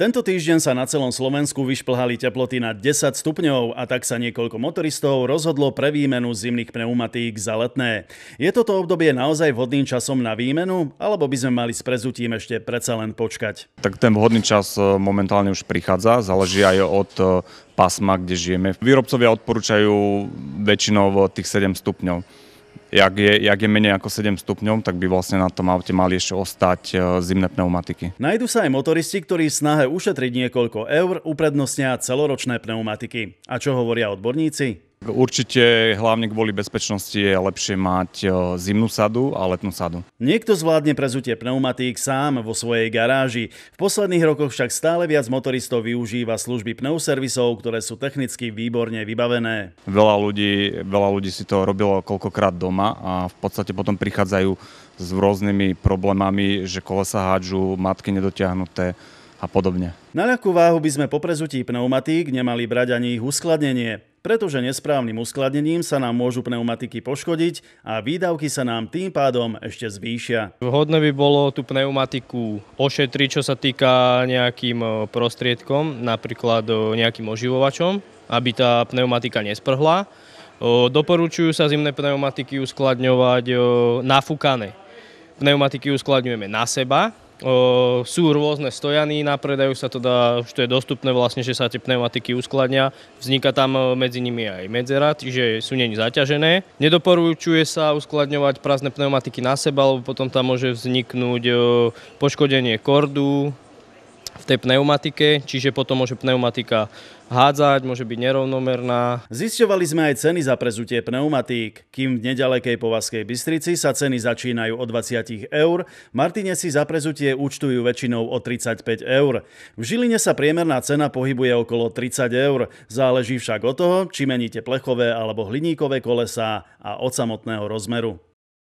Tento týždeň sa na celom Slovensku vyšplhali teploty na 10 stupňov a tak sa niekoľko motoristov rozhodlo pre výmenu zimných pneumatík za letné. Je toto obdobie naozaj vhodným časom na výmenu, alebo by sme mali s prezutím ešte predsa len počkať? Tak ten vhodný čas e, momentálne už prichádza, záleží aj od e, pasma, kde žijeme. Výrobcovia odporúčajú väčšinou tých 7 stupňov jak je, jak je menej ako 7 stupňov, tak by vlastne na tom aute mali ešte ostať e, zimné pneumatiky. Najdu sa aj motoristi, ktorí snahe ušetriť niekoľko eur uprednostnia celoročné pneumatiky. A čo hovoria odborníci? Určite hlavne kvôli bezpečnosti je lepšie mať e, zimnú sadu a letnú sadu. Niekto zvládne prezutie pneumatík sám vo svojej garáži. V posledných rokoch však stále viac motoristov využíva služby pneuservisov, ktoré sú technicky výborne vybavené. Veľa ľudí, veľa ľudí si to robilo koľkokrát doma a v podstate potom prichádzajú s rôznymi problémami, že kolesa hádžu, matky nedotiahnuté, a podobne. Na ľahkú váhu by sme po prezutí pneumatík nemali brať ani ich uskladnenie pretože nesprávnym uskladnením sa nám môžu pneumatiky poškodiť a výdavky sa nám tým pádom ešte zvýšia. Vhodné by bolo tú pneumatiku ošetriť, čo sa týka nejakým e, prostriedkom, napríklad e, nejakým oživovačom, aby tá pneumatika nesprhla. E, doporučujú sa zimné pneumatiky uskladňovať nafúkané. Pneumatiky uskladňujeme na seba, sú rôzne stojany na sa teda, už to je dostupné vlastne, že sa tie pneumatiky uskladnia. Vzniká tam medzi nimi aj medzera, čiže sú není zaťažené. Nedoporučuje sa uskladňovať prázdne pneumatiky na seba, lebo potom tam môže vzniknúť poškodenie kordu, v tej pneumatike, čiže potom môže pneumatika hádzať, môže byť nerovnomerná. Zisťovali sme aj ceny za prezutie pneumatík. Kým v nedalekej Povazkej Bystrici sa ceny začínajú od 20 eur, Martine si za prezutie účtujú väčšinou o 35 eur. V Žiline sa priemerná cena pohybuje okolo 30 eur, záleží však od toho, či meníte plechové alebo hliníkové kolesá a od samotného rozmeru.